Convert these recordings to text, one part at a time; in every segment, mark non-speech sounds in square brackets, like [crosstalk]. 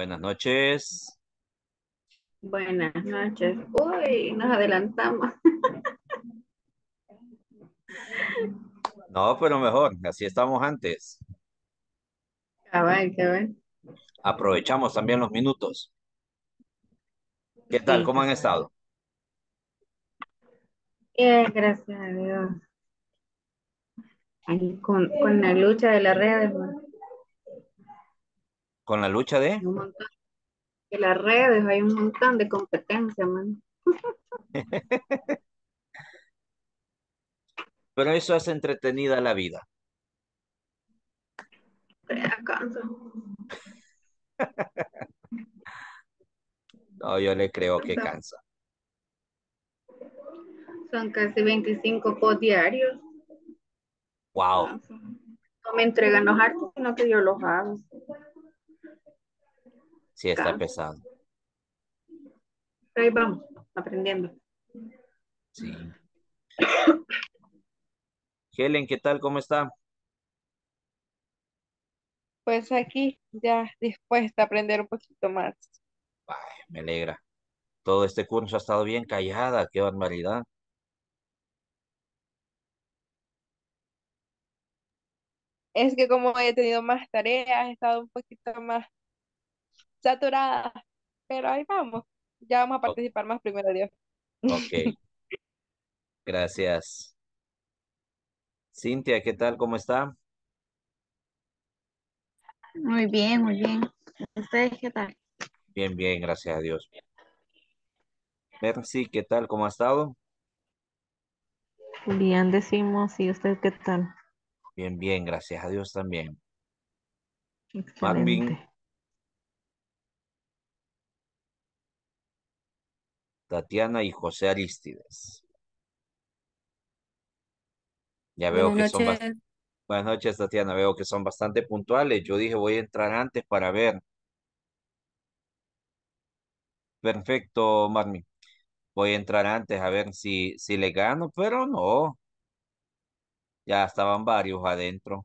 Buenas noches. Buenas noches. Uy, nos adelantamos. No, pero mejor, así estamos antes. Ah, qué Aprovechamos también los minutos. ¿Qué tal? ¿Cómo han estado? gracias a Dios. con, con la lucha de las redes. Bueno con la lucha de... en las redes, hay un montón de competencia, man. [laughs] Pero eso hace entretenida la vida. [laughs] No, yo le creo que cansa. Son casi 25 post diarios. Wow. No me entregan los artes, sino que yo los hago. Sí, está pesado. Ahí vamos, aprendiendo. Sí. Helen, ¿qué tal? ¿Cómo está? Pues aquí, ya dispuesta a aprender un poquito más. me alegra. Todo este curso ha estado bien callada, qué barbaridad. Es que como he tenido más tareas, he estado un poquito más saturada, pero ahí vamos. Ya vamos a participar más primero, Dios. Ok. [laughs] Gracias. Cintia, ¿qué tal? ¿Cómo está? Muy bien, muy bien. ¿Ustedes qué tal? Bien, bien, gracias a Dios. Sí, ¿qué tal? ¿Cómo ha estado? Bien, decimos, ¿y usted qué tal? Bien, bien, gracias a Dios también. Excelente. Tatiana y José Aristides. Ya veo que son Buenas noches, Tatiana. Veo que son bastante puntuales. Yo dije, voy a entrar antes para ver. Perfecto, Marmi. Voy a entrar antes a ver si, si le gano, pero no. Ya estaban varios adentro.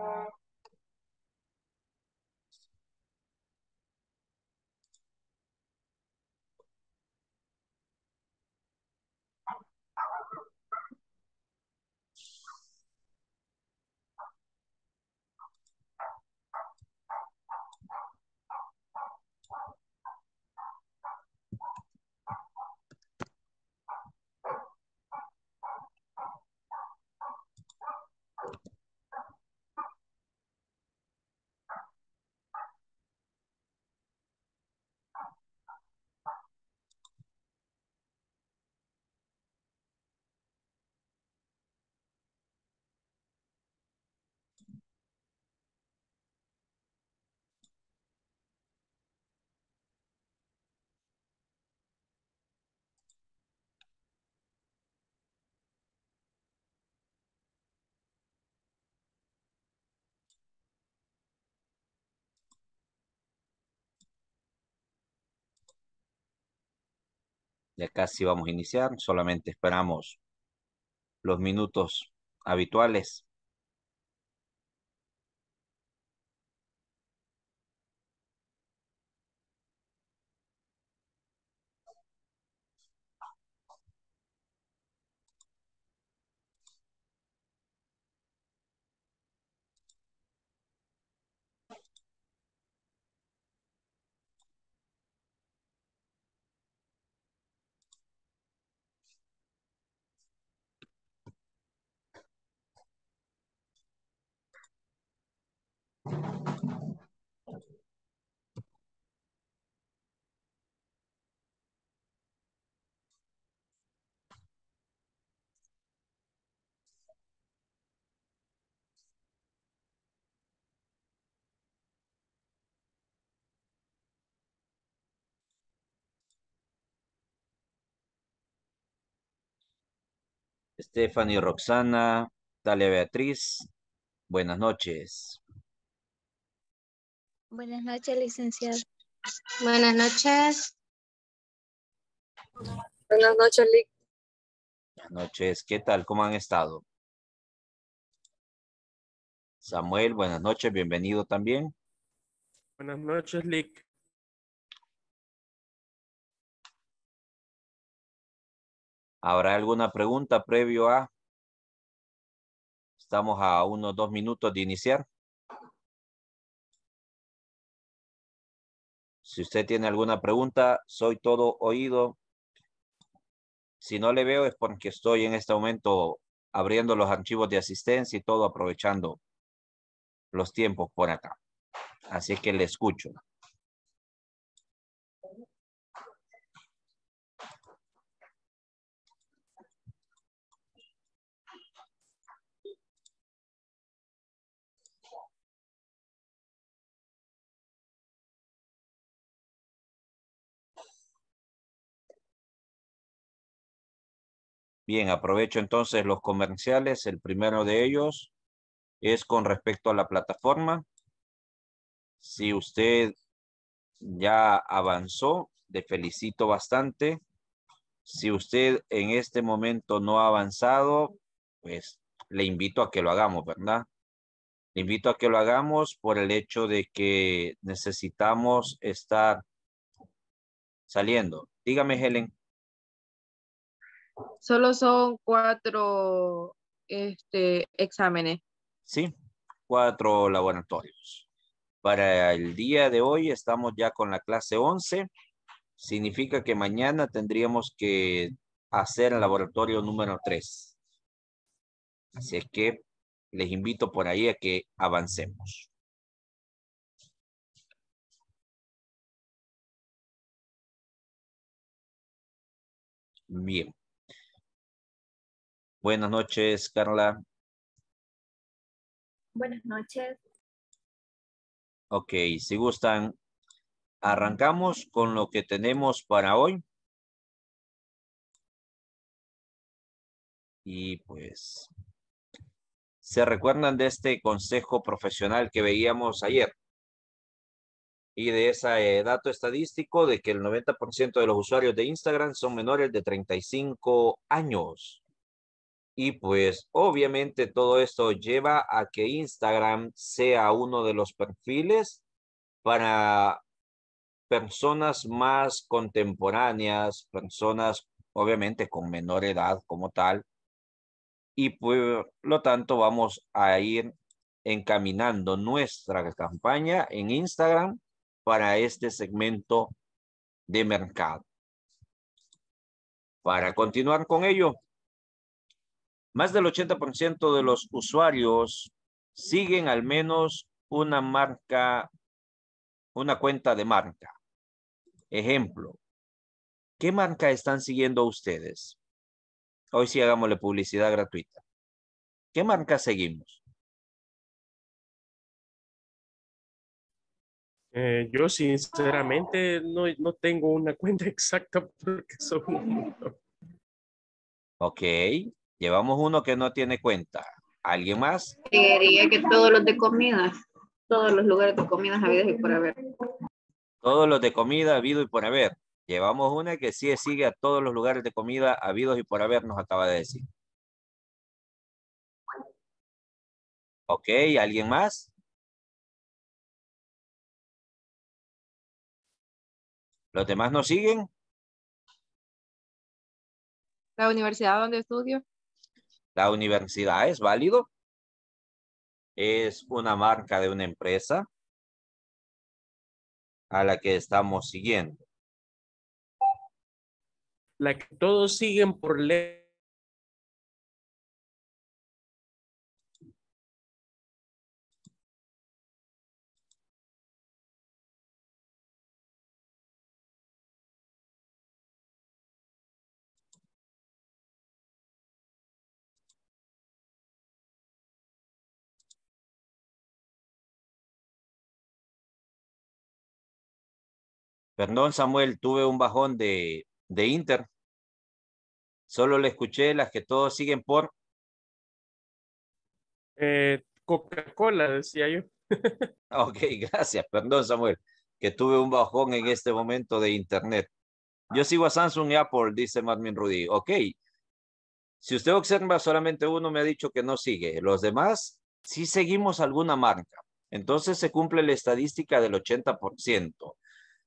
Ya casi vamos a iniciar, solamente esperamos los minutos habituales Stephanie Roxana, Talia, Beatriz, buenas noches. Buenas noches, licenciado. Buenas noches. Buenas noches, Lic. Buenas noches, ¿qué tal? ¿Cómo han estado? Samuel, buenas noches, bienvenido también. Buenas noches, Lick. ¿Habrá alguna pregunta previo a? Estamos a unos dos minutos de iniciar. Si usted tiene alguna pregunta, soy todo oído. Si no le veo es porque estoy en este momento abriendo los archivos de asistencia y todo aprovechando los tiempos por acá. Así que le escucho. Bien, aprovecho entonces los comerciales. El primero de ellos es con respecto a la plataforma. Si usted ya avanzó, le felicito bastante. Si usted en este momento no ha avanzado, pues le invito a que lo hagamos, ¿verdad? Le invito a que lo hagamos por el hecho de que necesitamos estar saliendo. Dígame, Helen. Solo son cuatro este, exámenes. Sí, cuatro laboratorios. Para el día de hoy estamos ya con la clase 11. Significa que mañana tendríamos que hacer el laboratorio número 3. Así es que les invito por ahí a que avancemos. Bien. Buenas noches, Carla. Buenas noches. Ok, si gustan, arrancamos con lo que tenemos para hoy. Y pues, ¿se recuerdan de este consejo profesional que veíamos ayer? Y de ese eh, dato estadístico de que el 90% de los usuarios de Instagram son menores de 35 años. Y pues obviamente todo esto lleva a que Instagram sea uno de los perfiles para personas más contemporáneas, personas obviamente con menor edad como tal. Y pues lo tanto vamos a ir encaminando nuestra campaña en Instagram para este segmento de mercado. Para continuar con ello, más del 80% de los usuarios siguen al menos una marca, una cuenta de marca. Ejemplo, ¿qué marca están siguiendo ustedes? Hoy sí hagámosle publicidad gratuita. ¿Qué marca seguimos? Eh, yo sinceramente no, tengo una cuenta [laughs] exacta porque soy... Ok, Llevamos uno que no tiene cuenta. ¿Alguien más? que todos los de comidas, todos los lugares de comidas habidos y por haber. Todos los de comida habidos y por haber. Llevamos una que sí sigue a todos los lugares de comida habidos y por haber, nos acaba de decir. Ok, ¿alguien más? ¿Los demás nos siguen? La universidad donde estudio. La universidad es válido. Es una marca de una empresa a la que estamos siguiendo. La que todos siguen por ley Perdón, Samuel, tuve un bajón de, de Inter. Solo le escuché las que todos siguen por. Eh, Coca-Cola, decía yo. [laughs] ok, gracias. Perdón, Samuel, que tuve un bajón en este momento de Internet. Yo sigo a Samsung y Apple, dice Marvin Rudy. Ok. Si usted observa, solamente uno me ha dicho que no sigue. Los demás sí seguimos alguna marca. Entonces se cumple la estadística del 80%.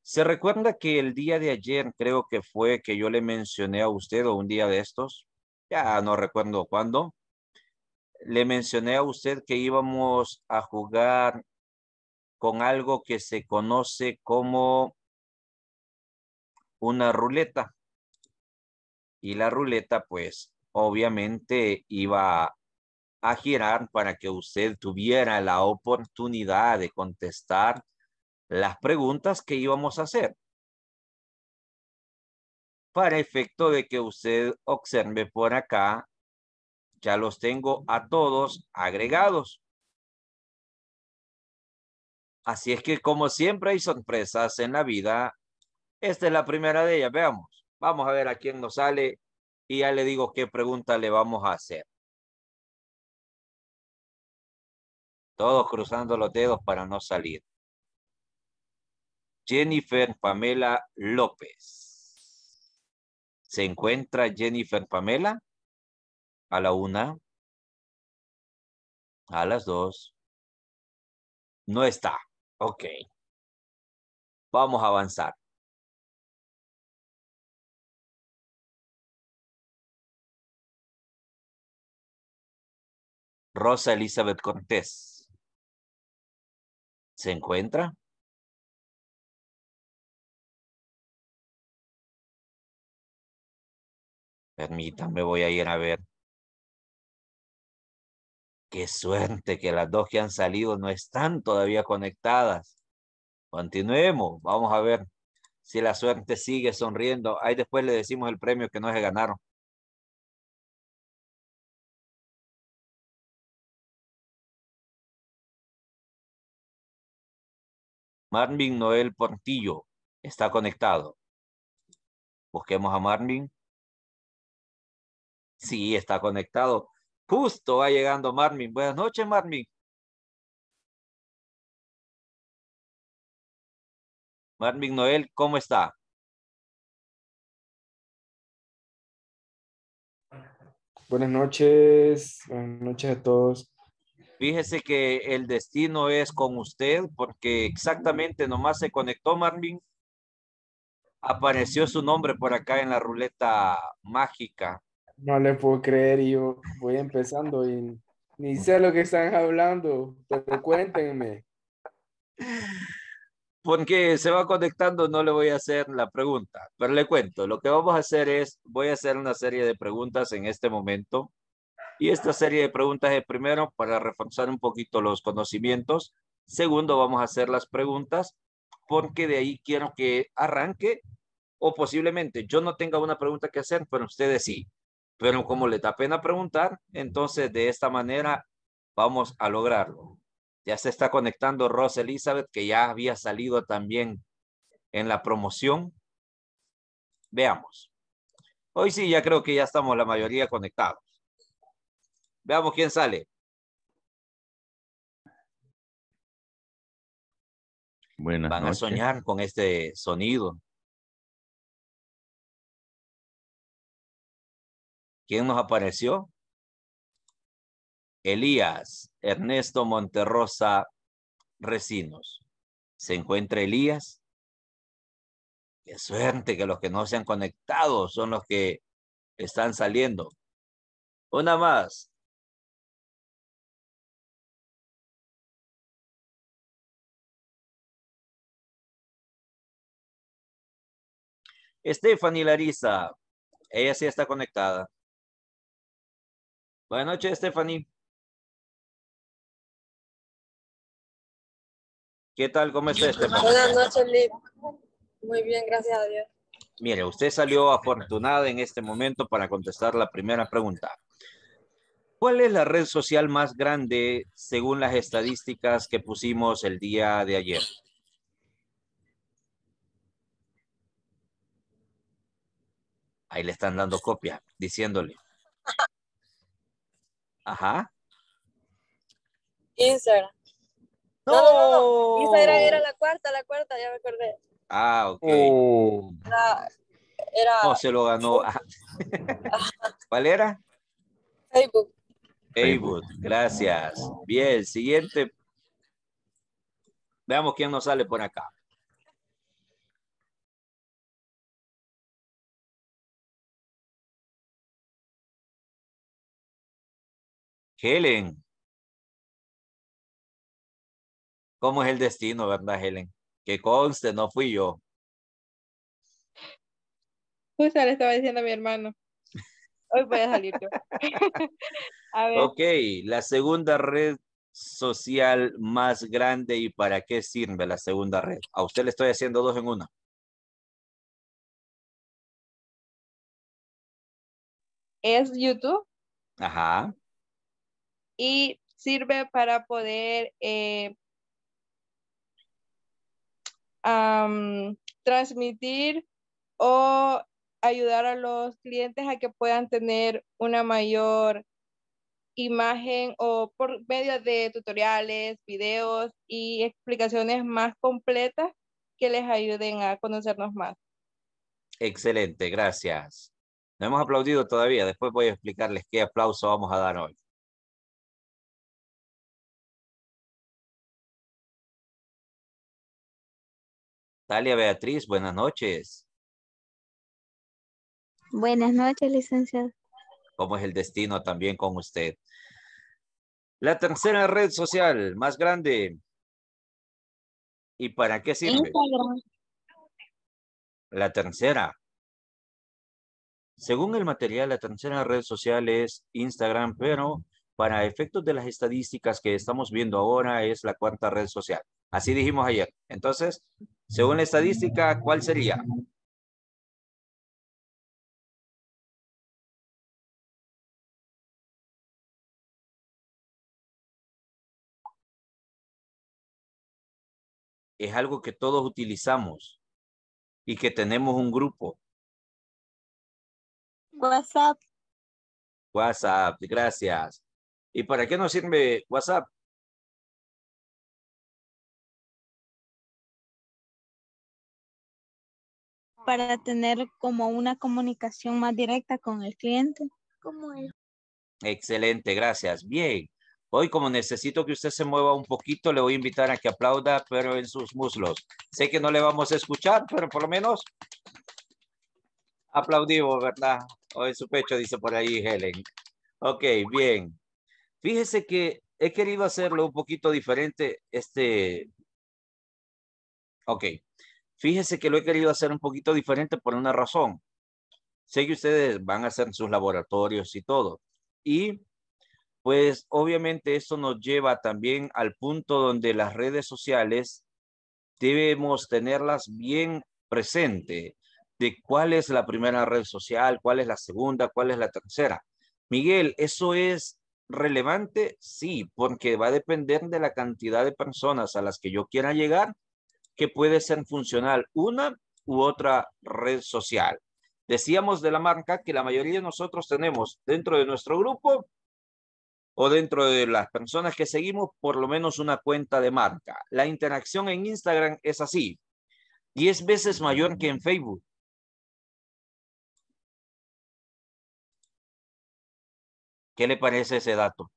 ¿Se recuerda que el día de ayer creo que fue que yo le mencioné a usted o un día de estos? Ya no recuerdo cuándo. Le mencioné a usted que íbamos a jugar con algo que se conoce como una ruleta. Y la ruleta, pues, obviamente iba a girar para que usted tuviera la oportunidad de contestar las preguntas que íbamos a hacer para efecto de que usted observe por acá, ya los tengo a todos agregados. Así es que como siempre hay sorpresas en la vida, esta es la primera de ellas, veamos. Vamos a ver a quién nos sale y ya le digo qué pregunta le vamos a hacer. Todos cruzando los dedos para no salir. Jennifer Pamela López. ¿Se encuentra Jennifer Pamela? A la una. A las dos. No está. Ok. Vamos a avanzar. Rosa Elizabeth Cortés. ¿Se encuentra? Permítanme, voy a ir a ver. Qué suerte que las dos que han salido no están todavía conectadas. Continuemos, vamos a ver si la suerte sigue sonriendo. Ahí después le decimos el premio que no se ganaron. Marvin Noel Portillo está conectado. Busquemos a Marvin. Sí, está conectado. Justo va llegando Marvin. Buenas noches, Marmin. Marvin Noel, ¿cómo está? Buenas noches, buenas noches a todos. Fíjese que el destino es con usted porque exactamente nomás se conectó Marvin. Apareció su nombre por acá en la ruleta mágica. No le puedo creer, yo voy empezando y ni sé lo que están hablando, pero cuéntenme. Porque se va conectando, no le voy a hacer la pregunta, pero le cuento, lo que vamos a hacer es, voy a hacer una serie de preguntas en este momento. Y esta serie de preguntas es primero para reforzar un poquito los conocimientos. Segundo, vamos a hacer las preguntas porque de ahí quiero que arranque o posiblemente yo no tenga una pregunta que hacer, pero ustedes sí. Pero como le da pena preguntar, entonces de esta manera vamos a lograrlo. Ya se está conectando Rosa Elizabeth, que ya había salido también en la promoción. Veamos. Hoy sí, ya creo que ya estamos la mayoría conectados. Veamos quién sale. Buenas Van a soñar con este sonido. ¿Quién nos apareció? Elías Ernesto Monterrosa Recinos. ¿Se encuentra Elías? Qué suerte que los que no se han conectado son los que están saliendo. Una más. y Larisa, ella sí está conectada. Buenas noches, Stephanie. ¿Qué tal? ¿Cómo está, Stephanie? Buenas noches, Liv. Muy bien, gracias a Dios. Mire, usted salió afortunada en este momento para contestar la primera pregunta. ¿Cuál es la red social más grande según las estadísticas que pusimos el día de ayer? Ahí le están dando copia, diciéndole. Ajá. Instagram. No, no, no, no. Instagram era la cuarta, la cuarta, ya me acordé. Ah, ok. Oh. Era, No, se lo ganó. ¿Cuál era? Facebook. Facebook, gracias. Bien, siguiente. Veamos quién nos sale por acá. Helen. ¿Cómo es el destino, verdad, Helen? Que conste, no fui yo. Justo le estaba diciendo a mi hermano. Hoy voy a salir yo. [laughs] Ok, la segunda red social más grande y para qué sirve la segunda red. A usted le estoy haciendo dos en una. Es YouTube. Ajá y sirve para poder eh, transmitir o ayudar a los clientes a que puedan tener una mayor imagen o por medio de tutoriales, videos y explicaciones más completas que les ayuden a conocernos más. Excelente, gracias. No hemos aplaudido todavía, después voy a explicarles qué aplauso vamos a dar hoy. Dalia Beatriz, buenas noches. Buenas noches, licenciado. ¿Cómo es el destino también con usted? La tercera red social más grande. ¿Y para qué sirve? Instagram. La tercera. Según el material, la tercera red social es Instagram, pero para efectos de las estadísticas que estamos viendo ahora es la cuarta red social. Así dijimos ayer. Entonces, según la estadística, ¿cuál sería? Es algo que todos utilizamos y que tenemos un grupo. WhatsApp. WhatsApp, gracias. ¿Y para qué nos sirve WhatsApp? para tener como una comunicación más directa con el cliente. Excelente, gracias. Bien. Hoy como necesito que usted se mueva un poquito, le voy a invitar a que aplauda, pero en sus muslos. Sé que no le vamos a escuchar, pero por lo menos aplaudimos, ¿verdad? O en su pecho, dice por ahí Helen. Ok, bien. Fíjese que he querido hacerlo un poquito diferente. Este. Ok. Fíjese que lo he querido hacer un poquito diferente por una razón. Sé que ustedes van a hacer sus laboratorios y todo. Y pues obviamente eso nos lleva también al punto donde las redes sociales debemos tenerlas bien presente de cuál es la primera red social, cuál es la segunda, cuál es la tercera. Miguel, ¿eso es relevante? Sí, porque va a depender de la cantidad de personas a las que yo quiera llegar que puede ser funcional una u otra red social. Decíamos de la marca que la mayoría de nosotros tenemos dentro de nuestro grupo o dentro de las personas que seguimos por lo menos una cuenta de marca. La interacción en Instagram es así, 10 veces mayor que en Facebook. ¿Qué le parece ese dato?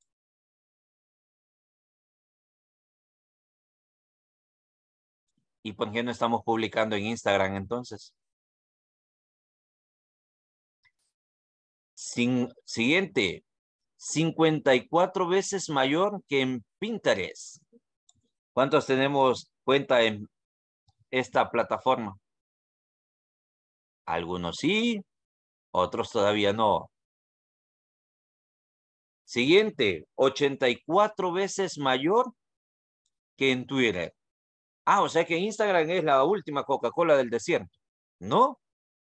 ¿Y por qué no estamos publicando en Instagram entonces? siguiente, 54 veces mayor que en Pinterest. ¿Cuántos tenemos cuenta en esta plataforma? Algunos sí, otros todavía no. Siguiente, 84 veces mayor que en Twitter. Ah, o sea que Instagram es la última Coca-Cola del desierto. No,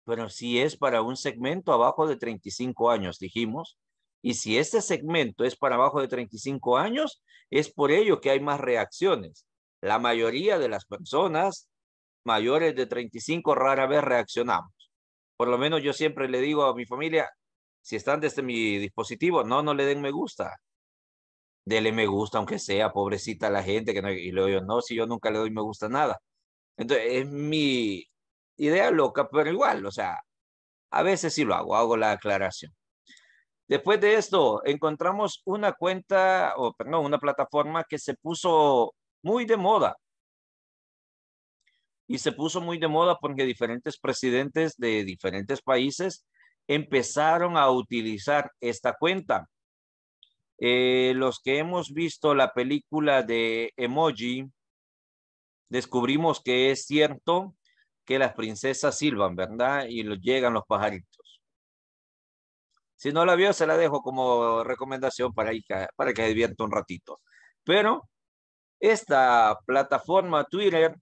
pero si es para un segmento abajo de 35 años, dijimos. Y si este segmento es para abajo de 35 años, es por ello que hay más reacciones. La mayoría de las personas mayores de 35 rara vez reaccionamos. Por lo menos yo siempre le digo a mi familia, si están desde mi dispositivo, no, no le den me gusta dele me gusta, aunque sea, pobrecita la gente, que no, y le digo, no, si yo nunca le doy me gusta nada. Entonces, es mi idea loca, pero igual, o sea, a veces sí lo hago, hago la aclaración. Después de esto, encontramos una cuenta, o perdón, una plataforma que se puso muy de moda. Y se puso muy de moda porque diferentes presidentes de diferentes países empezaron a utilizar esta cuenta eh, los que hemos visto la película de Emoji, descubrimos que es cierto que las princesas silban, ¿verdad? Y los llegan los pajaritos. Si no la vio, se la dejo como recomendación para, para que divierta un ratito. Pero esta plataforma Twitter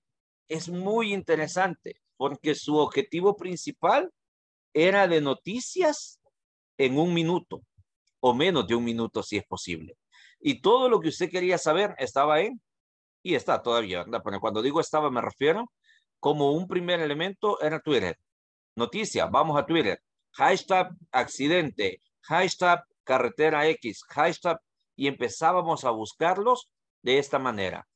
es muy interesante porque su objetivo principal era de noticias en un minuto o menos de un minuto si es posible. Y todo lo que usted quería saber estaba ahí y está todavía, ¿verdad? cuando digo estaba me refiero como un primer elemento era Twitter. Noticia, vamos a Twitter. Hashtag accidente, hashtag carretera X, hashtag y empezábamos a buscarlos de esta manera.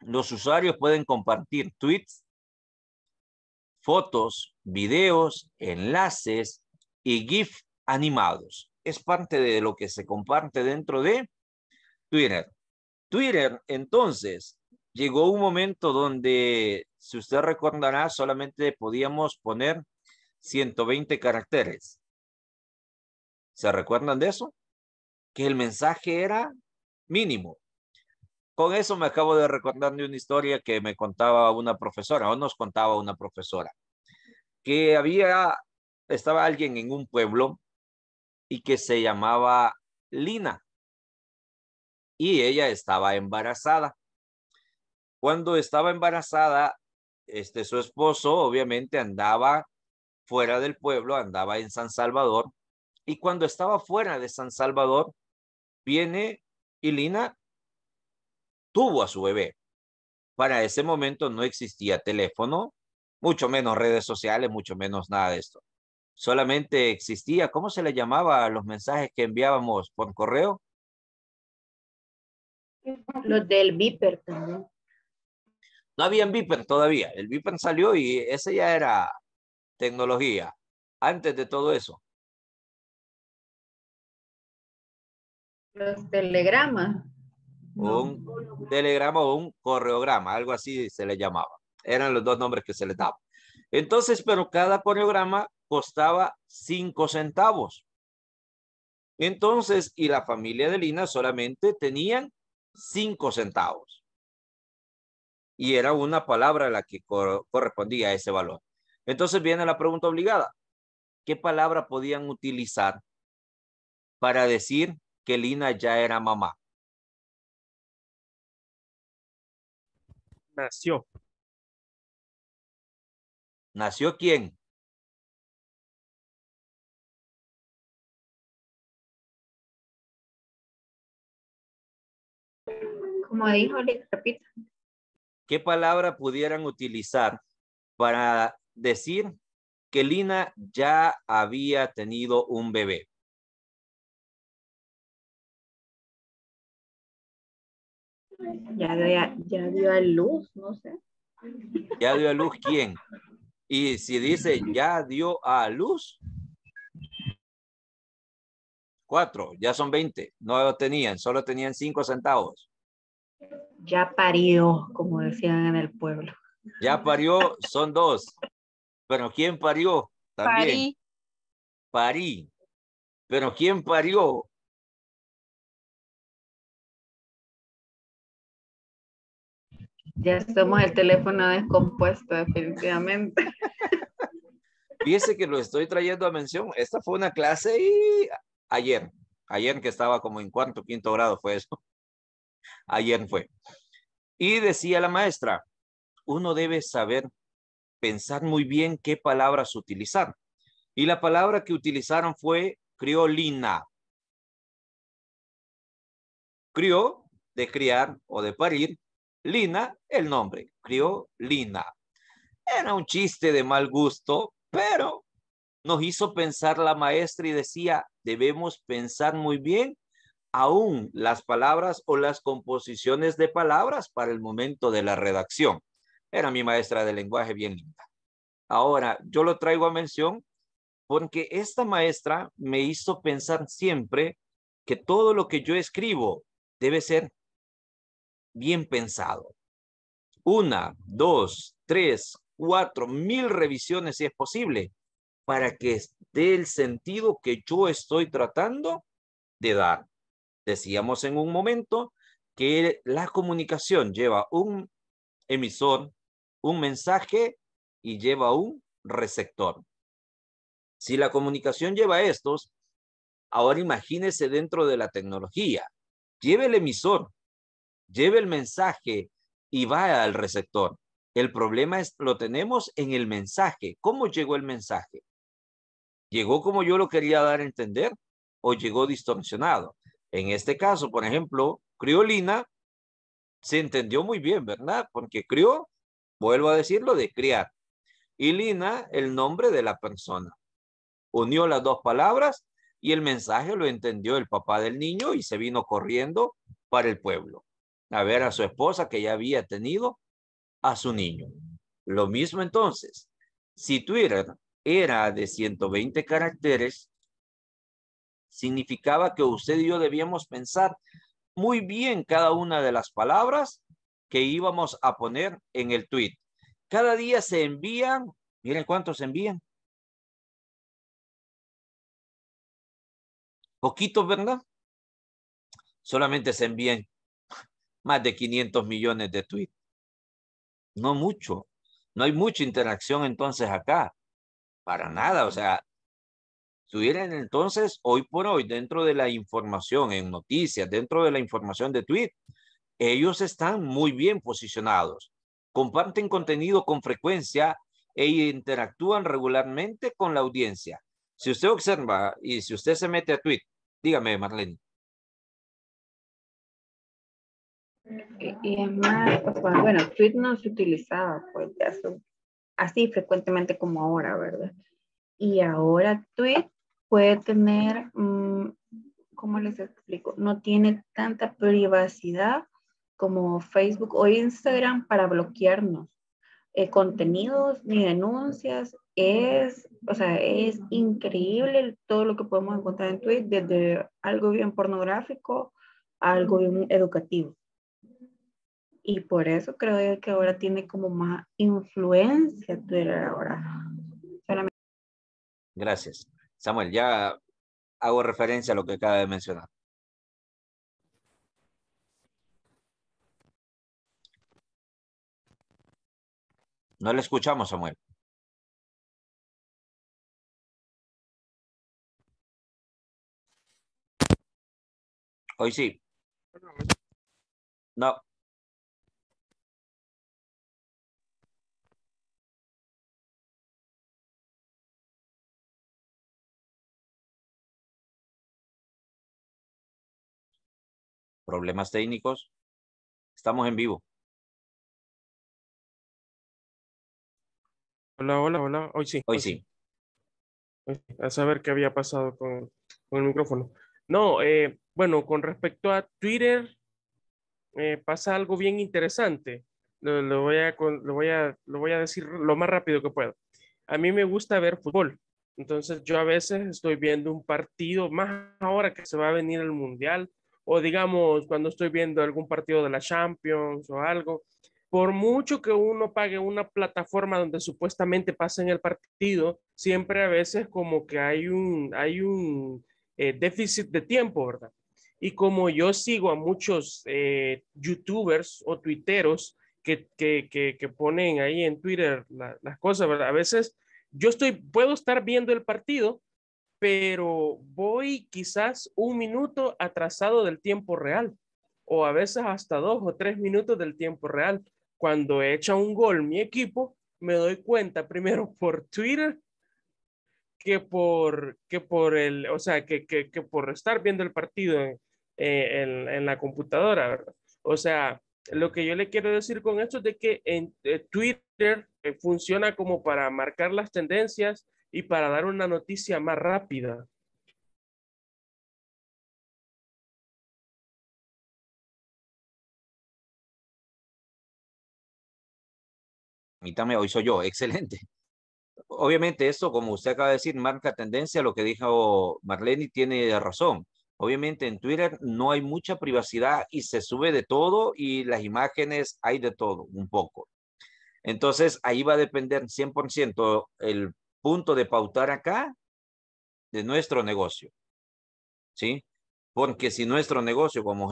Los usuarios pueden compartir tweets, fotos, videos, enlaces y GIF animados es parte de lo que se comparte dentro de Twitter. Twitter, entonces, llegó un momento donde, si usted recordará, solamente podíamos poner 120 caracteres. ¿Se recuerdan de eso? Que el mensaje era mínimo. Con eso me acabo de recordar de una historia que me contaba una profesora, o nos contaba una profesora, que había, estaba alguien en un pueblo y que se llamaba Lina. Y ella estaba embarazada. Cuando estaba embarazada, este su esposo obviamente andaba fuera del pueblo, andaba en San Salvador. Y cuando estaba fuera de San Salvador, viene y Lina tuvo a su bebé. Para ese momento no existía teléfono, mucho menos redes sociales, mucho menos nada de esto solamente existía, ¿cómo se le llamaba a los mensajes que enviábamos por correo? Los del Viper también. No había Viper todavía. El Viper salió y ese ya era tecnología. Antes de todo eso. Los telegramas. Un telegrama o un correograma, algo así se le llamaba. Eran los dos nombres que se le daba. Entonces, pero cada correograma costaba cinco centavos. Entonces, y la familia de Lina solamente tenían cinco centavos. Y era una palabra la que correspondía a ese valor. Entonces viene la pregunta obligada. ¿Qué palabra podían utilizar para decir que Lina ya era mamá? Nació. ¿Nació quién? ¿Qué palabra pudieran utilizar para decir que Lina ya había tenido un bebé? Ya dio, ya dio a luz, no sé. ¿Ya dio a luz quién? Y si dice ya dio a luz, cuatro, ya son veinte. No lo tenían, solo tenían cinco centavos. Ya parió, como decían en el pueblo. Ya parió, son dos. Pero ¿quién parió? También. Parí. Parí. Pero ¿quién parió? Ya estamos el teléfono descompuesto, definitivamente. Fíjese que lo estoy trayendo a mención. Esta fue una clase y ayer, ayer que estaba como en cuarto, quinto grado fue eso. Ayer fue. Y decía la maestra, uno debe saber pensar muy bien qué palabras utilizar. Y la palabra que utilizaron fue criolina. Crió de criar o de parir. Lina, el nombre. Criolina. Era un chiste de mal gusto, pero nos hizo pensar la maestra y decía, debemos pensar muy bien aún las palabras o las composiciones de palabras para el momento de la redacción. Era mi maestra de lenguaje bien linda. Ahora, yo lo traigo a mención porque esta maestra me hizo pensar siempre que todo lo que yo escribo debe ser bien pensado. Una, dos, tres, cuatro, mil revisiones si es posible, para que dé el sentido que yo estoy tratando de dar. Decíamos en un momento que la comunicación lleva un emisor, un mensaje y lleva un receptor. Si la comunicación lleva estos, ahora imagínese dentro de la tecnología. Lleve el emisor, lleve el mensaje y vaya al receptor. El problema es, lo tenemos en el mensaje. ¿Cómo llegó el mensaje? ¿Llegó como yo lo quería dar a entender o llegó distorsionado? En este caso, por ejemplo, criolina se entendió muy bien, ¿verdad? Porque crió, vuelvo a decirlo, de criar. Y lina, el nombre de la persona. Unió las dos palabras y el mensaje lo entendió el papá del niño y se vino corriendo para el pueblo a ver a su esposa que ya había tenido a su niño. Lo mismo entonces, si Twitter era de 120 caracteres, significaba que usted y yo debíamos pensar muy bien cada una de las palabras que íbamos a poner en el tweet. Cada día se envían, miren cuántos se envían. Poquitos, ¿verdad? Solamente se envían más de 500 millones de tweets. No mucho. No hay mucha interacción entonces acá. Para nada. O sea, estuvieran entonces hoy por hoy dentro de la información en noticias, dentro de la información de tweet, ellos están muy bien posicionados, comparten contenido con frecuencia e interactúan regularmente con la audiencia. Si usted observa y si usted se mete a tweet, dígame, Marlene. Y, más, bueno, tweet no se utilizaba pues, así frecuentemente como ahora, ¿verdad? Y ahora tweet puede tener, mm, ¿cómo les explico? No tiene tanta privacidad como Facebook o Instagram para bloquearnos eh, contenidos ni denuncias. Es, o sea, es increíble todo lo que podemos encontrar en Twitter, desde algo bien pornográfico a algo bien educativo. Y por eso creo que ahora tiene como más influencia Twitter ahora. Gracias. Samuel, ya hago referencia a lo que acaba de mencionar. No le escuchamos, Samuel. Hoy sí. No. problemas técnicos, estamos en vivo. Hola, hola, hola. Hoy sí. Hoy, sí. A saber qué había pasado con, el micrófono. No, eh, bueno, con respecto a Twitter, eh, pasa algo bien interesante. Lo, voy a, lo, voy a, lo voy a decir lo más rápido que puedo. A mí me gusta ver fútbol. Entonces yo a veces estoy viendo un partido, más ahora que se va a venir el Mundial, o digamos cuando estoy viendo algún partido de la Champions o algo, por mucho que uno pague una plataforma donde supuestamente pasen el partido, siempre a veces como que hay un, hay un eh, déficit de tiempo, ¿verdad? Y como yo sigo a muchos eh, youtubers o tuiteros que, ponen ahí en Twitter las cosas, ¿verdad? A veces yo estoy, puedo estar viendo el partido, pero voy quizás un minuto atrasado del tiempo real o a veces hasta dos o tres minutos del tiempo real. Cuando echa un gol mi equipo, me doy cuenta primero por Twitter que por, el, o sea, que, por estar viendo el partido en, eh, la computadora, O sea, lo que yo le quiero decir con esto es de que en eh, Twitter eh, funciona como para marcar las tendencias y para dar una noticia más rápida. también hoy soy yo, [laughs] excelente. Obviamente esto, como usted acaba de decir, marca tendencia, lo que dijo Marlene tiene razón. Obviamente en Twitter no hay mucha privacidad y se sube de todo y las imágenes hay de todo, un poco. Entonces ahí va a depender 100% el punto de pautar acá de nuestro negocio. ¿Sí? Porque si nuestro negocio, como,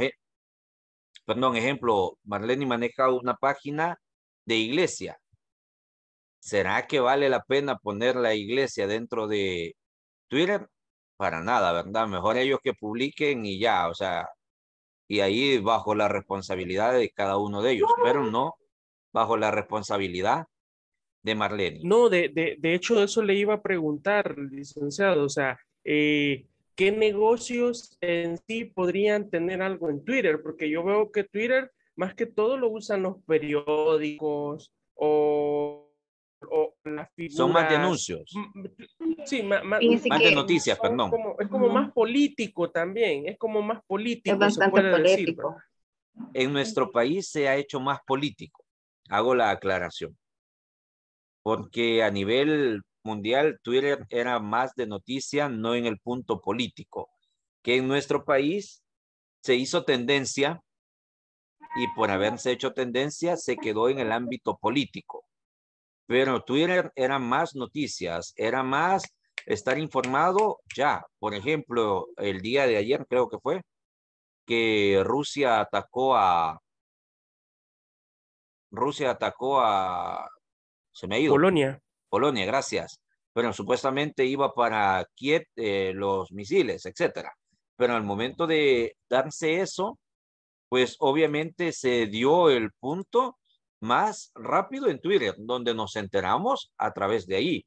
perdón, ejemplo, Marlene maneja una página de iglesia. ¿Será que vale la pena poner la iglesia dentro de Twitter? Para nada, ¿verdad? Mejor ellos que publiquen y ya, o sea, y ahí bajo la responsabilidad de cada uno de ellos, pero no bajo la responsabilidad de Marlene. No, de, de, de hecho eso le iba a preguntar, licenciado, o sea, eh, ¿qué negocios en sí podrían tener algo en Twitter? Porque yo veo que Twitter más que todo lo usan los periódicos o, las figuras. Son más mm, de anuncios. Sí, más, más, noticias, perdón. es como más político también, es como más político. Es bastante político. en nuestro país se ha hecho más político, hago la aclaración porque a nivel mundial Twitter era más de noticia, no en el punto político, que en nuestro país se hizo tendencia y por haberse hecho tendencia se quedó en el ámbito político. Pero Twitter era más noticias, era más estar informado ya. Por ejemplo, el día de ayer creo que fue que Rusia atacó a Rusia atacó a se me Polonia. Polonia, gracias. Pero supuestamente iba para Kiev eh, los misiles, etcétera. Pero al momento de darse eso, pues obviamente se dio el punto más rápido en Twitter, donde nos enteramos a través de ahí.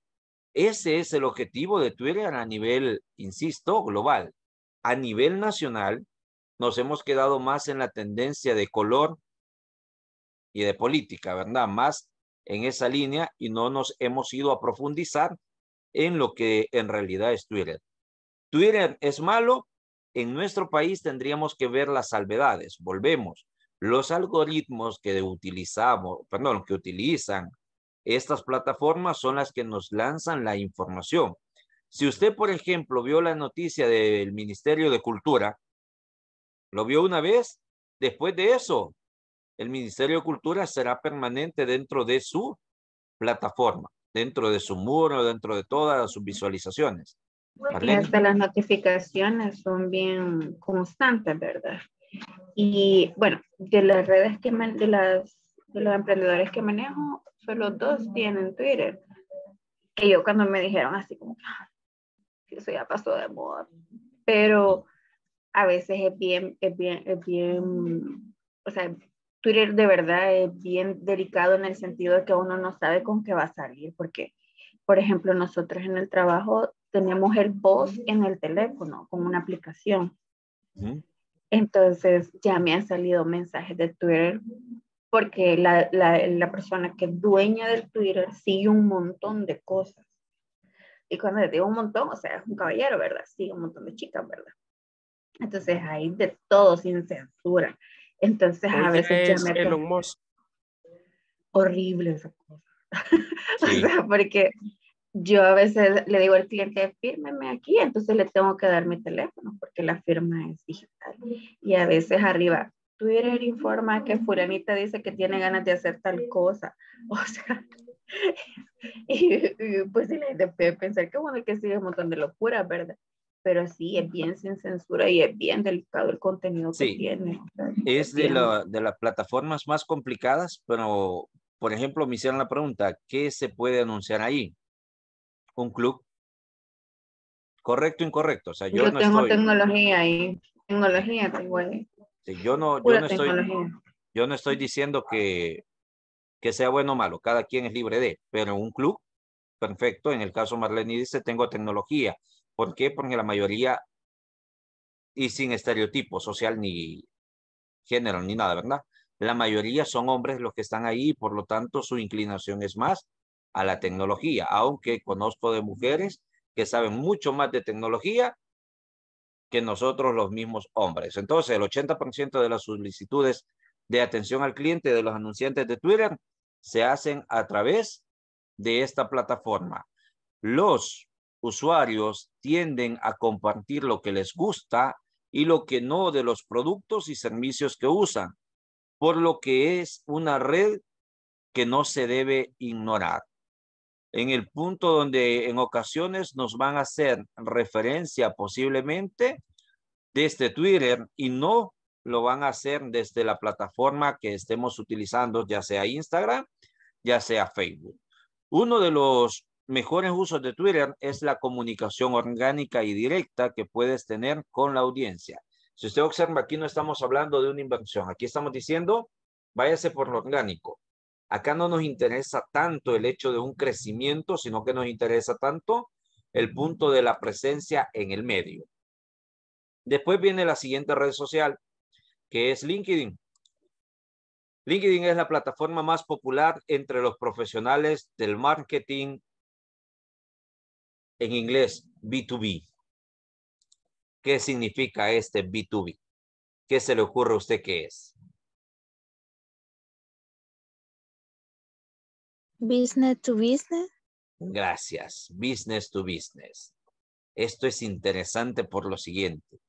Ese es el objetivo de Twitter a nivel, insisto, global. A nivel nacional, nos hemos quedado más en la tendencia de color y de política, ¿verdad? Más en esa línea y no nos hemos ido a profundizar en lo que en realidad es Twitter. Twitter es malo. En nuestro país tendríamos que ver las salvedades. Volvemos. Los algoritmos que utilizamos, perdón, que utilizan estas plataformas son las que nos lanzan la información. Si usted, por ejemplo, vio la noticia del Ministerio de Cultura, lo vio una vez, después de eso, el Ministerio de Cultura será permanente dentro de su plataforma, dentro de su muro, dentro de todas sus visualizaciones. las notificaciones son bien constantes, ¿verdad? Y bueno, de las redes que de, las, de los emprendedores que manejo, solo dos tienen Twitter. Que yo cuando me dijeron así como que ah, eso ya pasó de moda, pero a veces es bien, es bien, es bien, o sea, Twitter de verdad es bien delicado en el sentido de que uno no sabe con qué va a salir, porque, por ejemplo, nosotros en el trabajo tenemos el post en el teléfono con una aplicación. Entonces ya me han salido mensajes de Twitter porque la, la, persona que es dueña del Twitter sigue un montón de cosas. Y cuando le digo un montón, o sea, es un caballero, ¿verdad? Sigue un montón de chicas, ¿verdad? Entonces hay de todo sin censura. Entonces a veces es Horrible esa cosa. [laughs] o sea, porque yo a veces le digo al cliente, fírmeme aquí, entonces le tengo que dar mi teléfono porque la firma es digital. Y a veces arriba, Twitter informa que Furanita dice que tiene ganas de hacer tal cosa. [laughs] O sea, [laughs] y, pues sí, le puede pensar que bueno, que sigue un montón de locuras, ¿verdad? pero sí, es bien sin censura y es bien delicado el contenido que tiene. Es de, de las plataformas más complicadas, pero, por ejemplo, me hicieron la pregunta, ¿qué se puede anunciar ahí? ¿Un club? ¿Correcto o incorrecto? O sea, yo, no tengo tecnología ahí, tecnología tengo yo no, estoy, diciendo que, que sea bueno o malo, cada quien es libre de, pero un club, perfecto, en el caso Marlene dice, tengo tecnología, ¿Por qué? Porque la mayoría, y sin estereotipo social ni género ni nada, ¿verdad? La mayoría son hombres los que están ahí, por lo tanto su inclinación es más a la tecnología, aunque conozco de mujeres que saben mucho más de tecnología que nosotros los mismos hombres. Entonces, el 80% de las solicitudes de atención al cliente de los anunciantes de Twitter se hacen a través de esta plataforma. Los usuarios tienden a compartir lo que les gusta y lo que no de los productos y servicios que usan, por lo que es una red que no se debe ignorar. En el punto donde en ocasiones nos van a hacer referencia posiblemente desde Twitter y no lo van a hacer desde la plataforma que estemos utilizando, ya sea Instagram, ya sea Facebook. Uno de los mejores usos de Twitter es la comunicación orgánica y directa que puedes tener con la audiencia. Si usted observa, aquí no estamos hablando de una inversión. Aquí estamos diciendo, váyase por lo orgánico. Acá no nos interesa tanto el hecho de un crecimiento, sino que nos interesa tanto el punto de la presencia en el medio. Después viene la siguiente red social, que es LinkedIn. LinkedIn es la plataforma más popular entre los profesionales del marketing en inglés B2B. ¿Qué significa este B2B? ¿Qué se le ocurre a usted que es? Business to business. Gracias. Business to business. Esto es interesante por lo siguiente.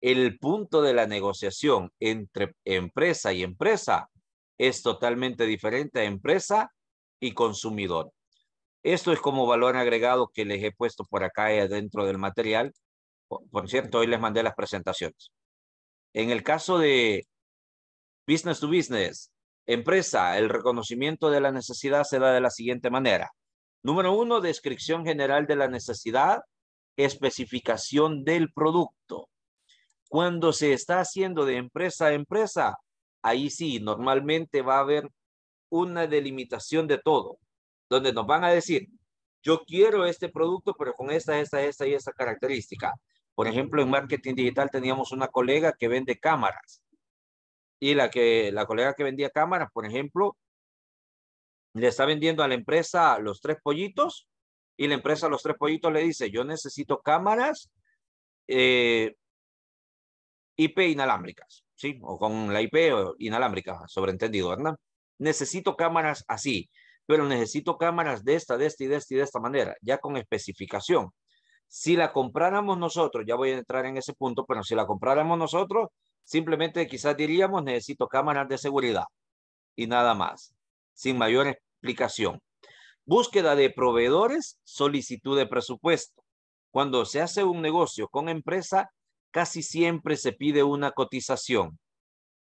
El punto de la negociación entre empresa y empresa es totalmente diferente a empresa y consumidor. Esto es como valor agregado que les he puesto por acá dentro del material. Por, por cierto, hoy les mandé las presentaciones. En el caso de business to business, empresa, el reconocimiento de la necesidad se da de la siguiente manera. Número uno, descripción general de la necesidad, especificación del producto. Cuando se está haciendo de empresa a empresa, ahí sí, normalmente va a haber una delimitación de todo donde nos van a decir, yo quiero este producto, pero con esta, esta, esta y esta característica. Por ejemplo, en marketing digital teníamos una colega que vende cámaras. Y la, que, la colega que vendía cámaras, por ejemplo, le está vendiendo a la empresa los tres pollitos y la empresa los tres pollitos le dice, yo necesito cámaras eh, IP inalámbricas, ¿sí? O con la IP inalámbrica, sobreentendido, ¿verdad? Necesito cámaras así pero necesito cámaras de esta, de esta y de esta de esta manera, ya con especificación. Si la compráramos nosotros, ya voy a entrar en ese punto, pero si la compráramos nosotros, simplemente quizás diríamos, necesito cámaras de seguridad y nada más, sin mayor explicación. Búsqueda de proveedores, solicitud de presupuesto. Cuando se hace un negocio con empresa, casi siempre se pide una cotización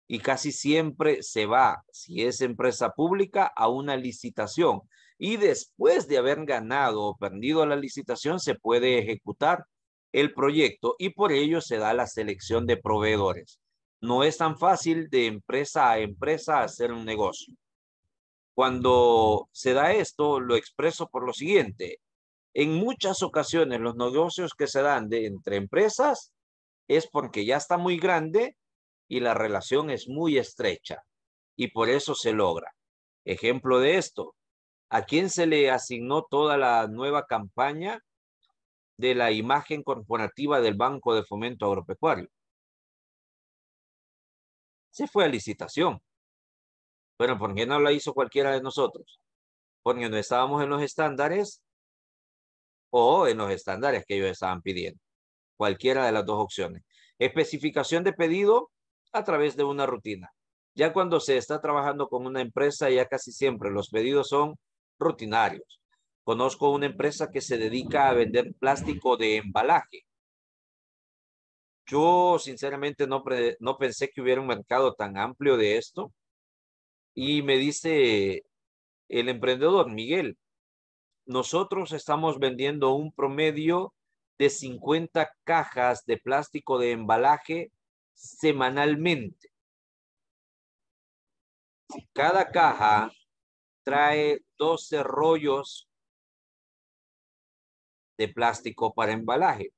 y casi siempre se va, si es empresa pública, a una licitación. Y después de haber ganado o perdido la licitación, se puede ejecutar el proyecto y por ello se da la selección de proveedores. No es tan fácil de empresa a empresa hacer un negocio. Cuando se da esto, lo expreso por lo siguiente. En muchas ocasiones los negocios que se dan de entre empresas es porque ya está muy grande y la relación es muy estrecha y por eso se logra. Ejemplo de esto, a quién se le asignó toda la nueva campaña de la imagen corporativa del Banco de Fomento Agropecuario. Se fue a licitación. pero ¿por qué no la hizo cualquiera de nosotros? Porque no estábamos en los estándares o en los estándares que ellos estaban pidiendo. Cualquiera de las dos opciones. Especificación de pedido a través de una rutina. Ya cuando se está trabajando con una empresa, ya casi siempre los pedidos son rutinarios. Conozco una empresa que se dedica a vender plástico de embalaje. Yo sinceramente no, no pensé que hubiera un mercado tan amplio de esto. Y me dice el emprendedor, Miguel, nosotros estamos vendiendo un promedio de 50 cajas de plástico de embalaje semanalmente. Cada caja trae 12 rollos de plástico para embalaje.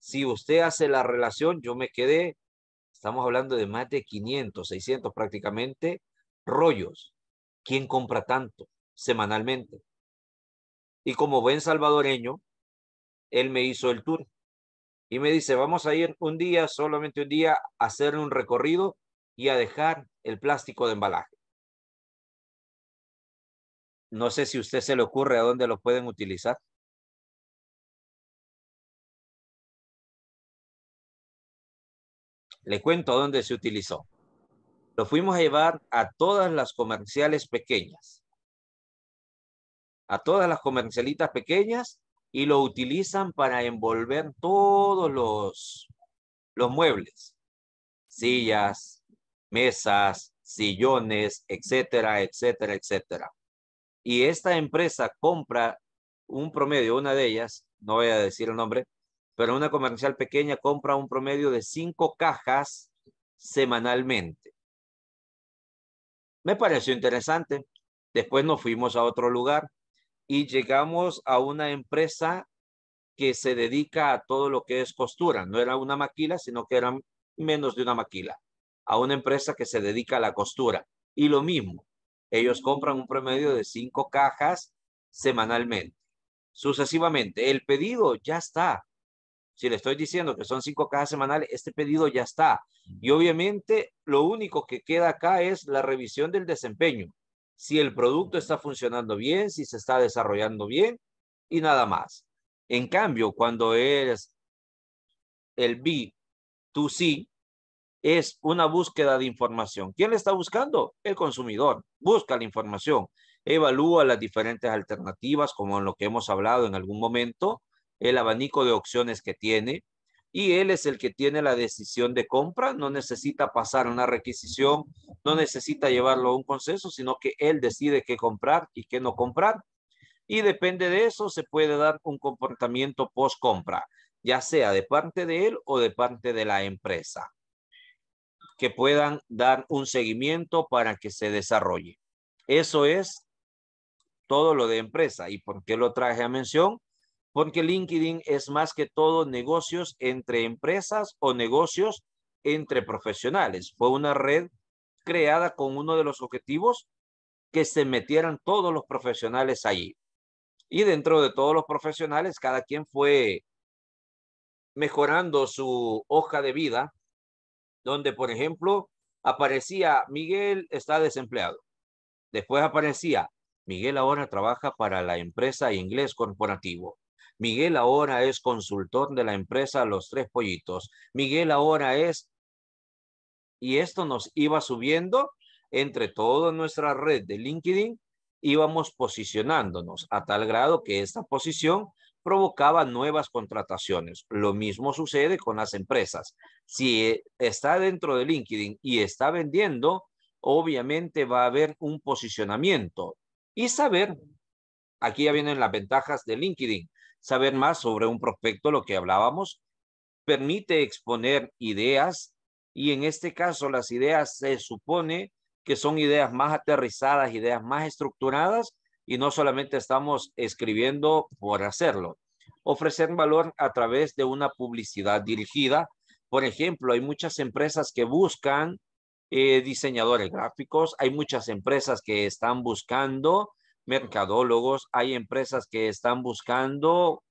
Si usted hace la relación, yo me quedé, estamos hablando de más de 500, 600 prácticamente, rollos. ¿Quién compra tanto semanalmente? Y como buen salvadoreño, él me hizo el tour y me dice, vamos a ir un día, solamente un día, a hacer un recorrido y a dejar el plástico de embalaje. No sé si a usted se le ocurre a dónde lo pueden utilizar. Le cuento dónde se utilizó. Lo fuimos a llevar a todas las comerciales pequeñas. A todas las comercialitas pequeñas y lo utilizan para envolver todos los, los muebles, sillas, mesas, sillones, etcétera, etcétera, etcétera. Y esta empresa compra un promedio, una de ellas, no voy a decir el nombre, pero una comercial pequeña compra un promedio de cinco cajas semanalmente. Me pareció interesante. Después nos fuimos a otro lugar y llegamos a una empresa que se dedica a todo lo que es costura. No era una maquila, sino que era menos de una maquila. A una empresa que se dedica a la costura. Y lo mismo, ellos compran un promedio de cinco cajas semanalmente. Sucesivamente, el pedido ya está. Si le estoy diciendo que son cinco cajas semanales, este pedido ya está. Y obviamente lo único que queda acá es la revisión del desempeño si el producto está funcionando bien, si se está desarrollando bien y nada más. En cambio, cuando es el B2C, es una búsqueda de información. ¿Quién le está buscando? El consumidor. Busca la información, evalúa las diferentes alternativas, como en lo que hemos hablado en algún momento, el abanico de opciones que tiene, y él es el que tiene la decisión de compra, no necesita pasar una requisición, no necesita llevarlo a un consenso, sino que él decide qué comprar y qué no comprar. Y depende de eso, se puede dar un comportamiento post-compra, ya sea de parte de él o de parte de la empresa, que puedan dar un seguimiento para que se desarrolle. Eso es todo lo de empresa. ¿Y por qué lo traje a mención? porque LinkedIn es más que todo negocios entre empresas o negocios entre profesionales. Fue una red creada con uno de los objetivos que se metieran todos los profesionales allí. Y dentro de todos los profesionales, cada quien fue mejorando su hoja de vida, donde, por ejemplo, aparecía Miguel está desempleado. Después aparecía Miguel ahora trabaja para la empresa Inglés Corporativo. Miguel ahora es consultor de la empresa Los Tres Pollitos. Miguel ahora es, y esto nos iba subiendo entre toda nuestra red de LinkedIn, íbamos posicionándonos a tal grado que esta posición provocaba nuevas contrataciones. Lo mismo sucede con las empresas. Si eh, está dentro de LinkedIn y está vendiendo, obviamente va a haber un posicionamiento y saber, aquí ya vienen las ventajas de LinkedIn, Saber más sobre un prospecto, lo que hablábamos, permite exponer ideas y en este caso las ideas se supone que son ideas más aterrizadas, ideas más estructuradas y no solamente estamos escribiendo por hacerlo. Ofrecer valor a través de una publicidad dirigida. Por ejemplo, hay muchas empresas que buscan eh, diseñadores gráficos, hay muchas empresas que están buscando mercadólogos, hay empresas que están buscando,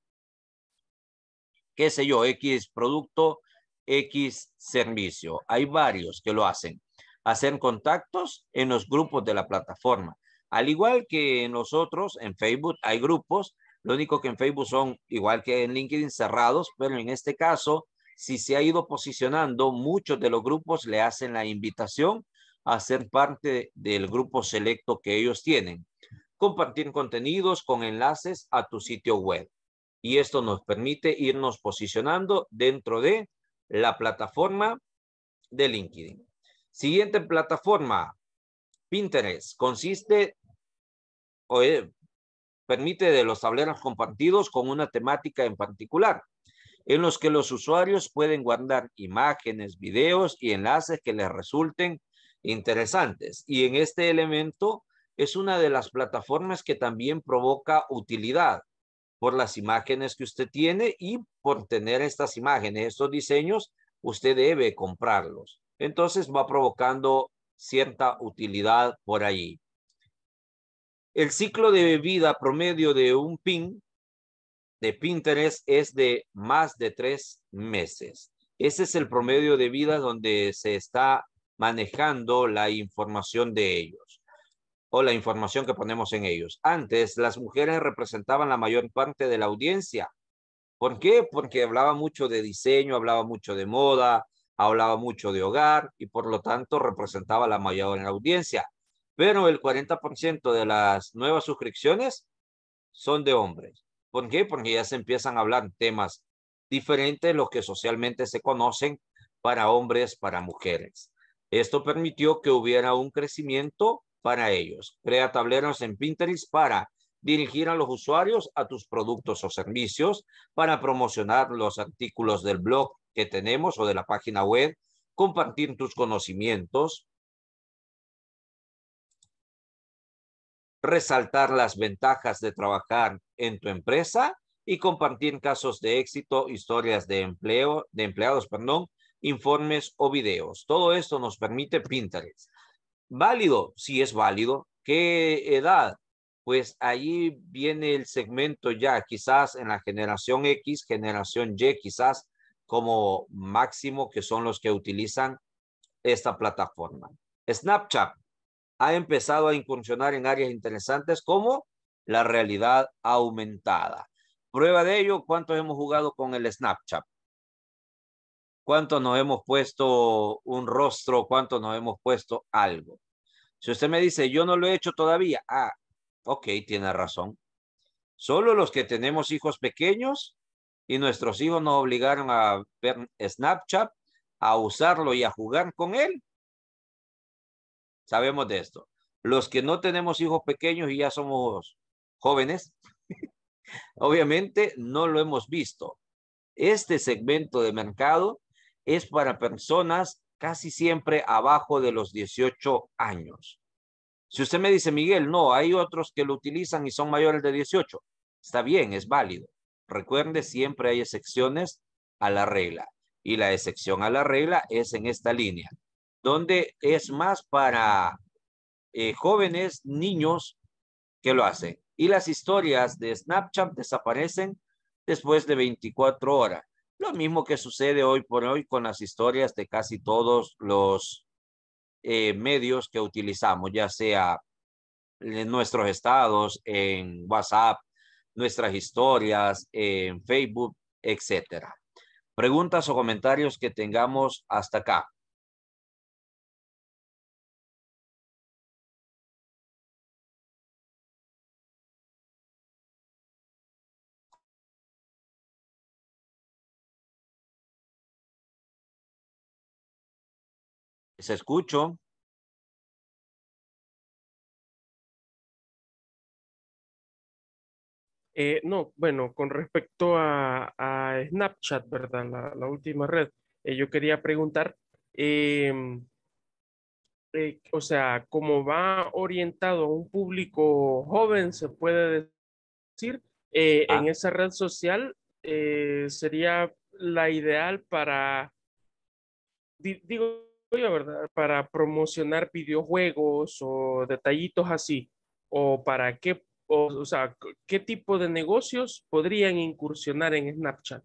qué sé yo, X producto, X servicio. Hay varios que lo hacen. Hacer contactos en los grupos de la plataforma. Al igual que nosotros en Facebook hay grupos, lo único que en Facebook son igual que en LinkedIn cerrados, pero en este caso, si se ha ido posicionando, muchos de los grupos le hacen la invitación a ser parte del grupo selecto que ellos tienen compartir contenidos con enlaces a tu sitio web. Y esto nos permite irnos posicionando dentro de la plataforma de LinkedIn. Siguiente plataforma, Pinterest. Consiste o permite de los tableros compartidos con una temática en particular, en los que los usuarios pueden guardar imágenes, videos y enlaces que les resulten interesantes. Y en este elemento es una de las plataformas que también provoca utilidad por las imágenes que usted tiene y por tener estas imágenes, estos diseños, usted debe comprarlos. Entonces va provocando cierta utilidad por ahí. El ciclo de vida promedio de un pin de Pinterest es de más de tres meses. Ese es el promedio de vida donde se está manejando la información de ellos o la información que ponemos en ellos. Antes, las mujeres representaban la mayor parte de la audiencia. ¿Por qué? Porque hablaba mucho de diseño, hablaba mucho de moda, hablaba mucho de hogar y por lo tanto representaba la mayor audiencia. Pero el 40% de las nuevas suscripciones son de hombres. ¿Por qué? Porque ya se empiezan a hablar temas diferentes, los que socialmente se conocen para hombres, para mujeres. Esto permitió que hubiera un crecimiento para ellos. Crea tableros en Pinterest para dirigir a los usuarios a tus productos o servicios, para promocionar los artículos del blog que tenemos o de la página web, compartir tus conocimientos, resaltar las ventajas de trabajar en tu empresa y compartir casos de éxito, historias de empleo, de empleados, perdón, informes o videos. Todo esto nos permite Pinterest válido, sí es válido. ¿Qué edad? Pues allí viene el segmento ya, quizás en la generación X, generación Y, quizás como máximo que son los que utilizan esta plataforma. Snapchat ha empezado a incursionar en áreas interesantes como la realidad aumentada. Prueba de ello, ¿cuántos hemos jugado con el Snapchat? ¿Cuánto nos hemos puesto un rostro, ¿Cuánto nos hemos puesto algo. Si usted me dice, yo no lo he hecho todavía, ah, ok, tiene razón. Solo los que tenemos hijos pequeños y nuestros hijos nos obligaron a ver Snapchat, a usarlo y a jugar con él. Sabemos de esto. Los que no tenemos hijos pequeños y ya somos jóvenes, [laughs] obviamente no lo hemos visto. Este segmento de mercado es para personas casi siempre abajo de los 18 años. Si usted me dice, Miguel, no, hay otros que lo utilizan y son mayores de 18, está bien, es válido. Recuerde, siempre hay excepciones a la regla. Y la excepción a la regla es en esta línea, donde es más para eh, jóvenes, niños que lo hacen. Y las historias de Snapchat desaparecen después de 24 horas. Lo mismo que sucede hoy por hoy con las historias de casi todos los eh, medios que utilizamos, ya sea en nuestros estados, en WhatsApp, nuestras historias, en Facebook, etcétera. Preguntas o comentarios que tengamos hasta acá. Se escucho. Eh, no, bueno, con respecto a, Snapchat, ¿verdad? La, última red, eh, yo quería preguntar, em, eh, o sea, ¿cómo va orientado un público joven, se puede decir, en ah. esa red social sería la ideal para, digo, ¿verdad? Para promocionar videojuegos o detallitos así, o para qué, o, sea, qué tipo de negocios podrían incursionar en Snapchat.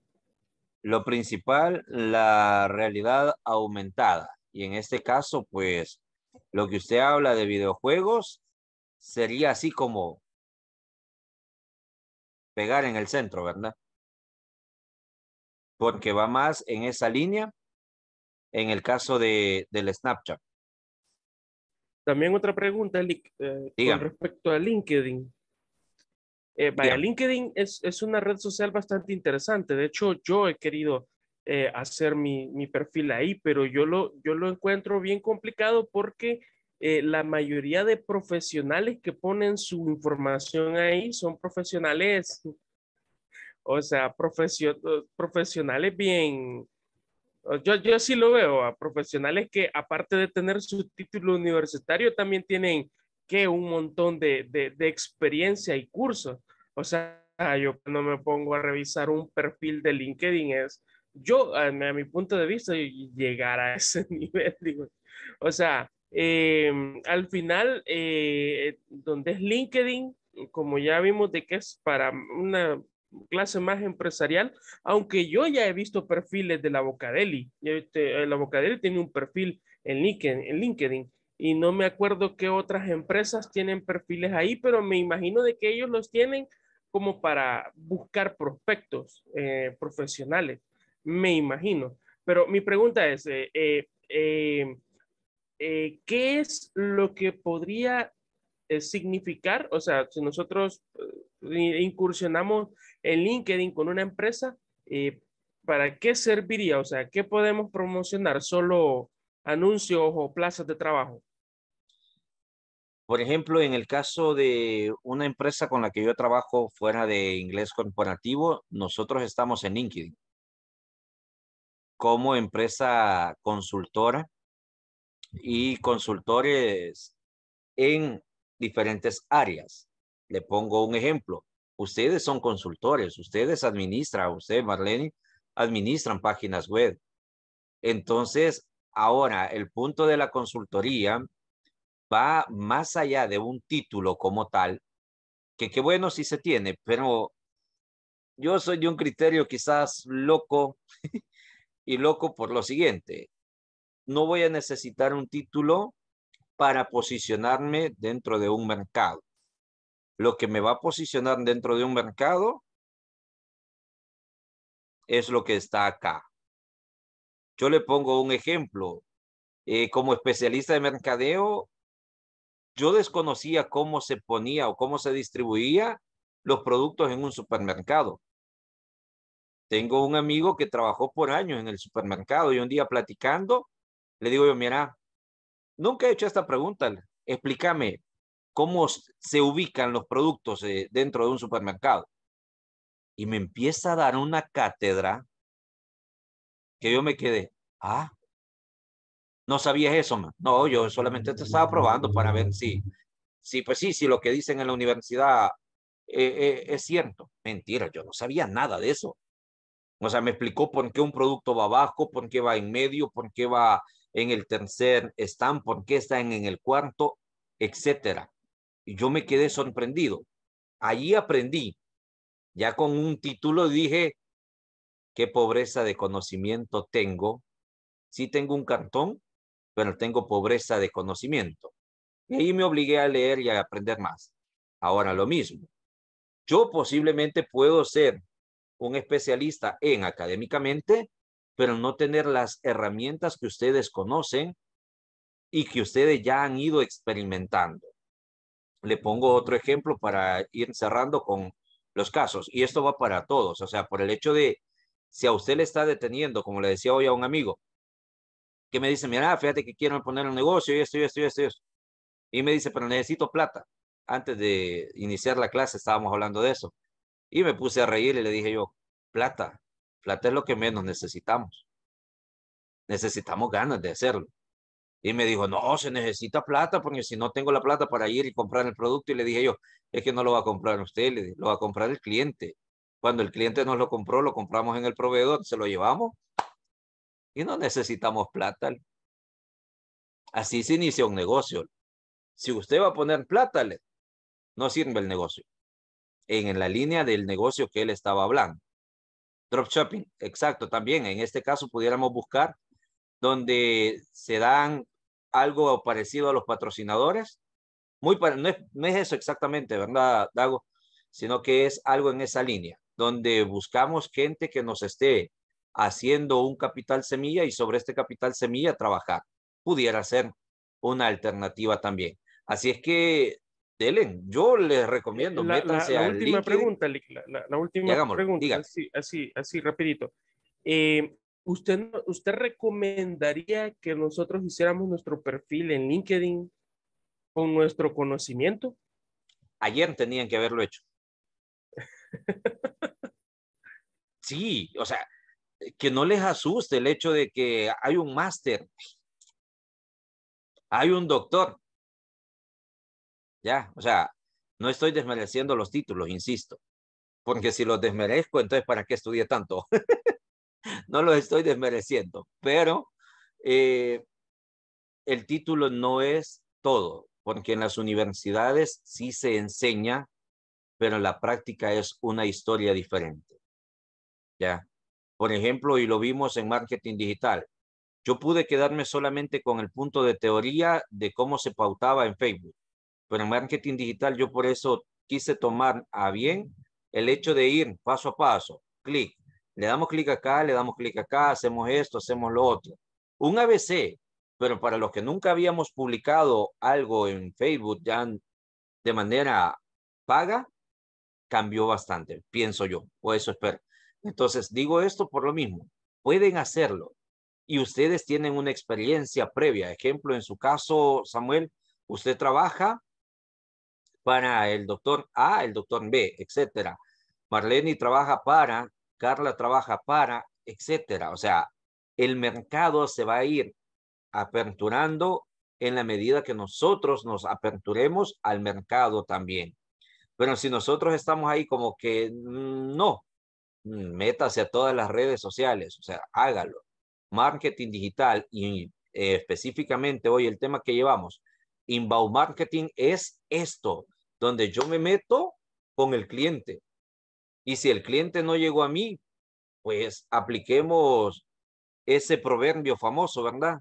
Lo principal, la realidad aumentada. Y en este caso, pues, lo que usted habla de videojuegos sería así como pegar en el centro, ¿verdad? Porque va más en esa línea en el caso de, del Snapchat. También otra pregunta, eh, con respecto a LinkedIn. Eh, vaya, LinkedIn es, una red social bastante interesante. De hecho, yo he querido eh, hacer mi, perfil ahí, pero yo lo, yo lo encuentro bien complicado porque eh, la mayoría de profesionales que ponen su información ahí son profesionales, [laughs] o sea, profesionales bien, yo, yo sí lo veo a profesionales que aparte de tener su título universitario, también tienen que un montón de, experiencia y cursos. O sea, yo no me pongo a revisar un perfil de LinkedIn, es yo, a, mi punto de vista, llegar a [laughs] ese nivel, O sea, em, al final, eh, donde es LinkedIn, como ya vimos de que es para una clase más empresarial, aunque yo ya he visto perfiles de la Bocadeli. Eh, la Bocadeli tiene un perfil en LinkedIn, en LinkedIn y no me acuerdo qué otras empresas tienen perfiles ahí, pero me imagino de que ellos los tienen como para buscar prospectos eh, profesionales, me imagino. Pero mi pregunta es, eh, ¿qué es lo que podría significar? O sea, si nosotros incursionamos en LinkedIn con una empresa, eh, ¿para qué serviría? O sea, ¿qué podemos promocionar? ¿Solo anuncios o plazas de trabajo? Por ejemplo, en el caso de una empresa con la que yo trabajo fuera de inglés corporativo, nosotros estamos en LinkedIn como empresa consultora y consultores en diferentes áreas. Le pongo un ejemplo. Ustedes son consultores, ustedes administran, usted, Marlene, administran páginas web. Entonces, ahora el punto de la consultoría va más allá de un título como tal, que qué bueno si se tiene, pero yo soy de un criterio quizás loco [laughs] y loco por lo siguiente. No voy a necesitar un título para posicionarme dentro de un mercado lo que me va a posicionar dentro de un mercado es lo que está acá. Yo le pongo un ejemplo. Eh, como especialista de mercadeo, yo desconocía cómo se ponía o cómo se distribuía los productos en un supermercado. Tengo un amigo que trabajó por años en el supermercado y un día platicando, le digo yo, mira, nunca he hecho esta pregunta, explícame, cómo se ubican los productos eh, dentro de un supermercado. Y me empieza a dar una cátedra que yo me quedé, ah, no sabías eso, No, yo solamente te estaba probando para ver si, si pues sí, si lo que dicen en la universidad eh, eh, es cierto. Mentira, yo no sabía nada de eso. O sea, me explicó por qué un producto va abajo, por qué va en medio, por qué va en el tercer stand, por qué está en, en el cuarto, etcétera. Y yo me quedé sorprendido. Allí aprendí, ya con un título dije, qué pobreza de conocimiento tengo. Sí tengo un cartón, pero tengo pobreza de conocimiento. Y ahí me obligué a leer y a aprender más. Ahora lo mismo. Yo posiblemente puedo ser un especialista en académicamente, pero no tener las herramientas que ustedes conocen y que ustedes ya han ido experimentando. Le pongo otro ejemplo para ir cerrando con los casos. Y esto va para todos. O sea, por el hecho de, si a usted le está deteniendo, como le decía hoy a un amigo, que me dice, mira, fíjate que quiero poner un negocio y esto, y esto, y esto, y esto. Y me dice, pero necesito plata. Antes de iniciar la clase estábamos hablando de eso. Y me puse a reír y le dije yo, plata, plata es lo que menos necesitamos. Necesitamos ganas de hacerlo. Y me dijo, no, se necesita plata, porque si no tengo la plata para ir y comprar el producto, y le dije yo, es que no lo va a comprar usted, lo va a comprar el cliente. Cuando el cliente nos lo compró, lo compramos en el proveedor, se lo llevamos y no necesitamos plata. Así se inicia un negocio. Si usted va a poner plata, no sirve el negocio. En la línea del negocio que él estaba hablando. Drop shopping, exacto, también en este caso pudiéramos buscar donde se dan algo parecido a los patrocinadores. Muy, no, es, no es eso exactamente, ¿verdad, Dago? Sino que es algo en esa línea, donde buscamos gente que nos esté haciendo un capital semilla y sobre este capital semilla trabajar. Pudiera ser una alternativa también. Así es que, Delen, yo les recomiendo, la, métanse la, la última pregunta, la, la última pregunta, así, así, así, rapidito. Eh, usted, usted recomendaría que nosotros hiciéramos nuestro perfil en LinkedIn con nuestro conocimiento? Ayer tenían que haberlo hecho. [laughs] sí, o sea, que no les asuste el hecho de que hay un máster, hay un doctor. Ya, o sea, no estoy desmereciendo los títulos, insisto, porque si los desmerezco, entonces ¿para qué estudié tanto? [laughs] [laughs] no lo estoy desmereciendo, pero eh, el título no es todo, porque en las universidades sí se enseña, pero la práctica es una historia diferente. ¿Ya? Por ejemplo, y lo vimos en marketing digital, yo pude quedarme solamente con el punto de teoría de cómo se pautaba en Facebook, pero en marketing digital yo por eso quise tomar a bien el hecho de ir paso a paso, clic, le damos clic acá, le damos clic acá, hacemos esto, hacemos lo otro. Un ABC, pero para los que nunca habíamos publicado algo en Facebook ya de manera paga, cambió bastante, pienso yo, o eso espero. Entonces, digo esto por lo mismo, pueden hacerlo y ustedes tienen una experiencia previa. Ejemplo, en su caso, Samuel, usted trabaja para el doctor A, el doctor B, etcétera. Marlene trabaja para Carla trabaja para, etcétera. O sea, el mercado se va a ir aperturando en la medida que nosotros nos aperturemos al mercado también. Pero si nosotros estamos ahí como que mm, no, mm, métase a todas las redes sociales, o sea, hágalo. Marketing digital y eh, específicamente hoy el tema que llevamos, inbound marketing es esto, donde yo me meto con el cliente, y si el cliente no llegó a mí, pues apliquemos ese proverbio famoso, ¿verdad?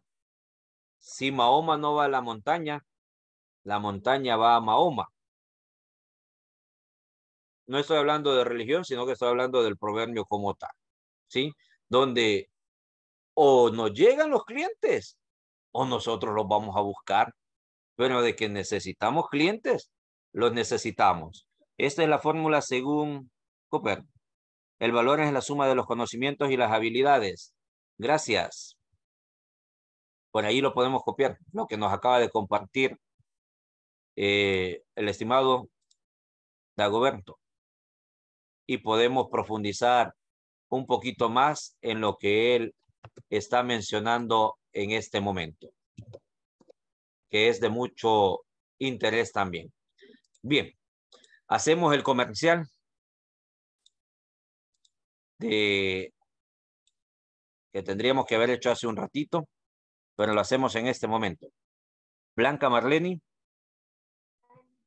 Si Mahoma no va a la montaña, la montaña va a Mahoma. No estoy hablando de religión, sino que estoy hablando del proverbio como tal, ¿sí? Donde o nos llegan los clientes o nosotros los vamos a buscar. Pero de que necesitamos clientes, los necesitamos. Esta es la fórmula según Cooper. El valor es la suma de los conocimientos y las habilidades. Gracias. Por ahí lo podemos copiar, lo que nos acaba de compartir eh, el estimado Dagoberto. Y podemos profundizar un poquito más en lo que él está mencionando en este momento, que es de mucho interés también. Bien, hacemos el comercial que tendríamos que haber hecho hace un ratito, pero lo hacemos en este momento. Blanca Marleni.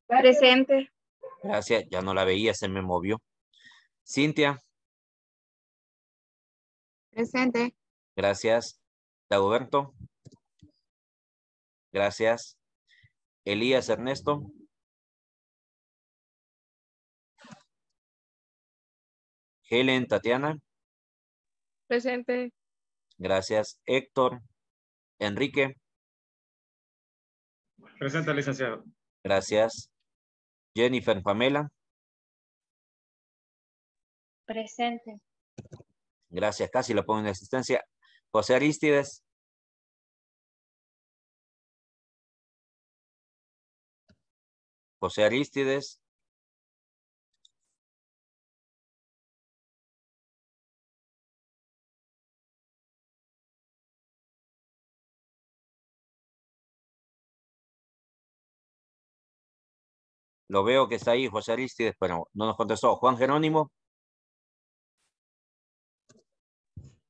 Presente. Gracias, ya no la veía, se me movió. Cintia. Presente. Gracias. Dagoberto. Gracias. Elías Ernesto. Helen, Tatiana. Presente. Gracias. Héctor, Enrique. Presente, licenciado. Gracias. Jennifer, Pamela. Presente. Gracias, casi lo pongo en asistencia. José Aristides. José Aristides. Lo veo que está ahí José Aristides, pero no nos contestó. Juan Jerónimo.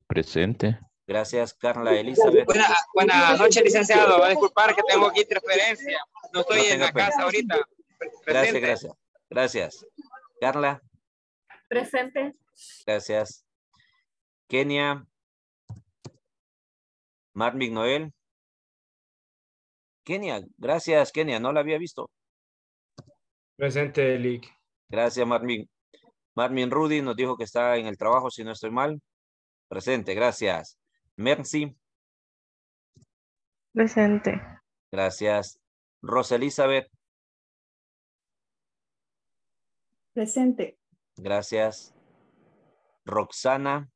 Presente. Gracias, Carla Elizabeth. Buenas, noches, licenciado. Va a disculpar que tengo aquí transferencia. No estoy en la casa ahorita. Presente. Gracias, gracias. Gracias. Carla. Presente. Gracias. Kenia. Marvin Noel. Kenia, gracias, Kenia. No la había visto. Presente, Lick. Gracias, Marmin. Marmin Rudy nos dijo que está en el trabajo, si no estoy mal. Presente, gracias. Merci. Presente. Gracias. Rosa Elizabeth. Presente. Gracias. Roxana.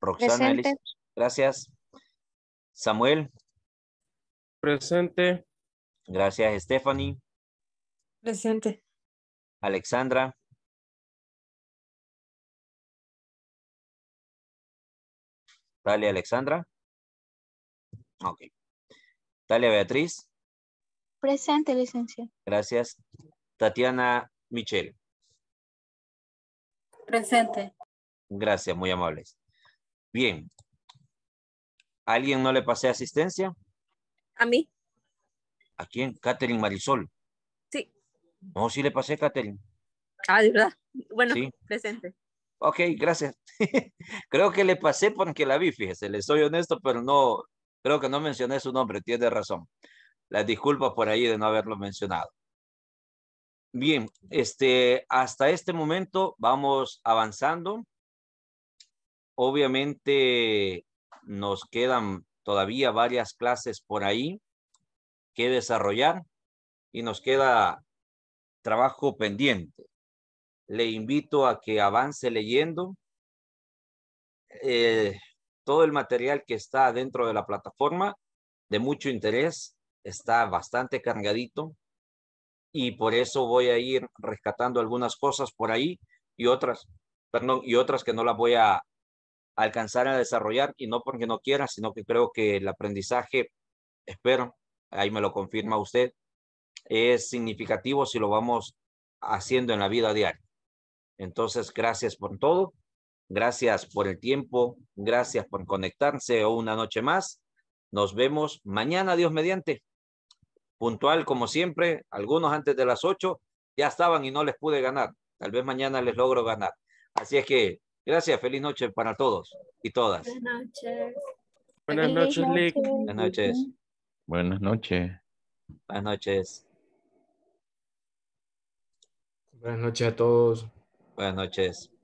Roxana, gracias. Samuel. Presente. Gracias, Stephanie. Presente. Alexandra. Talia, Alexandra. Ok. Talia Beatriz. Presente, licencia. Gracias. Tatiana Michel. Presente. Gracias, muy amables. Bien. ¿Alguien no le pasé asistencia? A mí. ¿A quién? Catherine Marisol. Sí. No, sí le pasé, Catherine. Ah, de verdad. Bueno, sí. presente. Ok, gracias. [laughs] creo que le pasé porque la vi, fíjese, le soy honesto, pero no, creo que no mencioné su nombre, tiene razón. Las disculpas por ahí de no haberlo mencionado. Bien, este, hasta este momento vamos avanzando. Obviamente nos quedan todavía varias clases por ahí que desarrollar y nos queda trabajo pendiente. Le invito a que avance leyendo eh, todo el material que está dentro de la plataforma de mucho interés, está bastante cargadito y por eso voy a ir rescatando algunas cosas por ahí y otras, perdón, y otras que no las voy a alcanzar a desarrollar y no porque no quiera, sino que creo que el aprendizaje, espero, ahí me lo confirma usted, es significativo si lo vamos haciendo en la vida diaria. Entonces, gracias por todo, gracias por el tiempo, gracias por conectarse o una noche más. Nos vemos mañana, Dios mediante. Puntual como siempre, algunos antes de las ocho ya estaban y no les pude ganar. Tal vez mañana les logro ganar. Así es que Gracias, feliz noche para todos y todas. Buenas noches. Buenas noches, Lick. Buenas noches. Buenas noches. Buenas noches. Buenas noches a todos. Buenas noches.